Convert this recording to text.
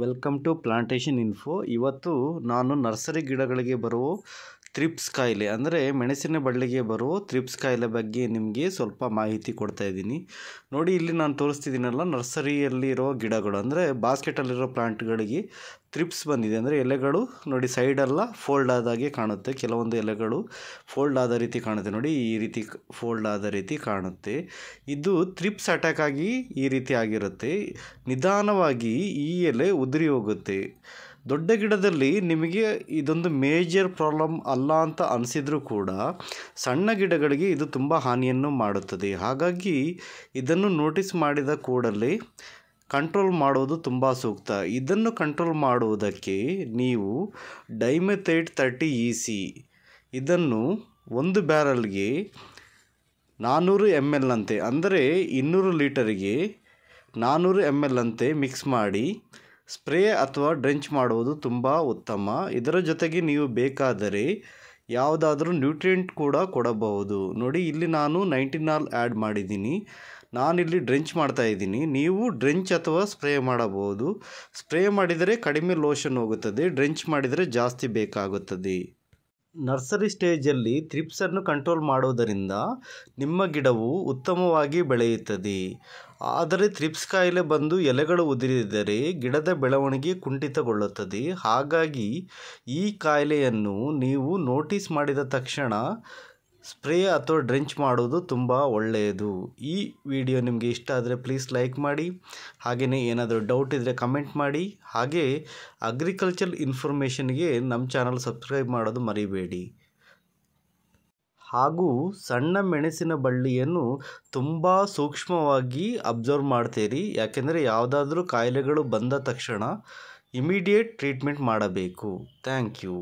welcome to plantation info ಇವತ್ತು ನಾನು nursery ಗಿಡಗಳಿಗೆ ಬರುವ ಥ್ರಿಪ್ಸ್ ಕಾಯಿಲೆ ಅಂದರೆ ಮೆಣಸಿನ ಬಳ್ಳಿಗೆ ಬರುವ ಥ್ರಿಪ್ಸ್ ಕಾಯಿಲೆ ಬಗ್ಗೆ ನಿಮಗೆ ಸ್ವಲ್ಪ ಮಾಹಿತಿ ಕೊಡ್ತಾ ಇದ್ದೀನಿ ನೋಡಿ ಇಲ್ಲಿ ನಾನು ತೋರಿಸ್ತಿದ್ದೀನಲ್ಲ ನರ್ಸರಿಯಲ್ಲಿರೋ ಗಿಡಗಳು ಅಂದರೆ ಬಾಸ್ಕೆಟಲ್ಲಿರೋ ಪ್ಲಾಂಟ್ಗಳಿಗೆ ಥ್ರಿಪ್ಸ್ ಬಂದಿದೆ ಅಂದರೆ ಎಲೆಗಳು ನೋಡಿ ಸೈಡೆಲ್ಲ ಫೋಲ್ಡ್ ಆದಾಗೆ ಕಾಣುತ್ತೆ ಕೆಲವೊಂದು ಎಲೆಗಳು ಫೋಲ್ಡ್ ಆದ ರೀತಿ ಕಾಣುತ್ತೆ ನೋಡಿ ಈ ರೀತಿ ಫೋಲ್ಡ್ ಆದ ರೀತಿ ಕಾಣುತ್ತೆ ಇದು ಥ್ರಿಪ್ಸ್ ಅಟ್ಯಾಕ್ ಆಗಿ ಈ ರೀತಿ ಆಗಿರುತ್ತೆ ನಿಧಾನವಾಗಿ ಈ ಎಲೆ ಉದುರಿ ಹೋಗುತ್ತೆ ದೊಡ್ಡ ಗಿಡದಲ್ಲಿ ನಿಮಗೆ ಇದೊಂದು ಮೇಜರ್ ಪ್ರಾಬ್ಲಮ್ ಅಲ್ಲ ಅಂತ ಅನಿಸಿದರೂ ಕೂಡ ಸಣ್ಣ ಗಿಡಗಳಿಗೆ ಇದು ತುಂಬ ಹಾನಿಯನ್ನು ಮಾಡುತ್ತದೆ ಹಾಗಾಗಿ ಇದನ್ನು ನೋಟಿಸ್ ಮಾಡಿದ ಕೂಡಲೇ ಕಂಟ್ರೋಲ್ ಮಾಡುವುದು ತುಂಬ ಸೂಕ್ತ ಇದನ್ನು ಕಂಟ್ರೋಲ್ ಮಾಡುವುದಕ್ಕೆ ನೀವು ಡೈಮೆಥೈಟ್ ತರ್ಟಿ ಇ ಸಿ ಇದನ್ನು ಒಂದು ಬ್ಯಾರಲ್ಗೆ ನಾನ್ನೂರು ಎಮ್ ಎಲ್ ಅಂತೆ ಅಂದರೆ ಇನ್ನೂರು ಲೀಟರಿಗೆ ನಾನ್ನೂರು ಎಮ್ ಎಲ್ ಅಂತೆ ಮಿಕ್ಸ್ ಮಾಡಿ ಸ್ಪ್ರೇ ಅಥವಾ ಡ್ರೆಂಚ್ ಮಾಡುವುದು ತುಂಬ ಉತ್ತಮ ಇದರ ಜೊತೆಗೆ ನೀವು ಬೇಕಾದರೆ ಯಾವುದಾದ್ರೂ ನ್ಯೂಟ್ರಿಯೆಂಟ್ ಕೂಡ ಕೊಡಬಹುದು ನೋಡಿ ಇಲ್ಲಿ ನಾನು ನೈಂಟಿನಾಲ್ ಆ್ಯಡ್ ಮಾಡಿದ್ದೀನಿ ನಾನಿಲ್ಲಿ ಡ್ರೆಂಚ್ ಮಾಡ್ತಾ ಇದ್ದೀನಿ ನೀವು ಡ್ರೆಂಚ್ ಅಥವಾ ಸ್ಪ್ರೇ ಮಾಡಬಹುದು ಸ್ಪ್ರೇ ಮಾಡಿದರೆ ಕಡಿಮೆ ಲೋಷನ್ ಹೋಗುತ್ತದೆ ಡ್ರೆಂಚ್ ಮಾಡಿದರೆ ಜಾಸ್ತಿ ಬೇಕಾಗುತ್ತದೆ ನರ್ಸರಿ ಸ್ಟೇಜಲ್ಲಿ ಥ್ರಿಪ್ಸನ್ನು ಕಂಟ್ರೋಲ್ ಮಾಡೋದರಿಂದ ನಿಮ್ಮ ಗಿಡವು ಉತ್ತಮವಾಗಿ ಬೆಳೆಯುತ್ತದೆ ಆದರೆ ಥ್ರಿಪ್ಸ್ ಕಾಯಿಲೆ ಬಂದು ಎಲೆಗಳು ಉದುರಿದರೆ ಗಿಡದ ಬೆಳವಣಿಗೆ ಕುಂಠಿತಗೊಳ್ಳುತ್ತದೆ ಹಾಗಾಗಿ ಈ ಕಾಯಿಲೆಯನ್ನು ನೀವು ನೋಟಿಸ್ ಮಾಡಿದ ತಕ್ಷಣ ಸ್ಪ್ರೇ ಅಥವಾ ಡ್ರೆಂಚ್ ಮಾಡುವುದು ತುಂಬ ಒಳ್ಳೆಯದು ಈ ವಿಡಿಯೋ ನಿಮಗೆ ಇಷ್ಟ ಆದರೆ ಪ್ಲೀಸ್ ಲೈಕ್ ಮಾಡಿ ಹಾಗೆಯೇ ಏನಾದರೂ ಡೌಟ್ ಇದ್ದರೆ ಕಮೆಂಟ್ ಮಾಡಿ ಹಾಗೆ ಅಗ್ರಿಕಲ್ಚರ್ ಇನ್ಫಾರ್ಮೇಷನ್ಗೆ ನಮ್ಮ ಚಾನಲ್ ಸಬ್ಸ್ಕ್ರೈಬ್ ಮಾಡೋದು ಮರಿಬೇಡಿ ಹಾಗೂ ಸಣ್ಣ ಮೆಣಸಿನ ಬಳ್ಳಿಯನ್ನು ತುಂಬ ಸೂಕ್ಷ್ಮವಾಗಿ ಅಬ್ಸರ್ವ್ ಮಾಡ್ತೀರಿ ಯಾಕೆಂದರೆ ಯಾವುದಾದ್ರೂ ಕಾಯಿಲೆಗಳು ಬಂದ ತಕ್ಷಣ ಇಮಿಡಿಯೇಟ್ ಟ್ರೀಟ್ಮೆಂಟ್ ಮಾಡಬೇಕು ಥ್ಯಾಂಕ್ ಯು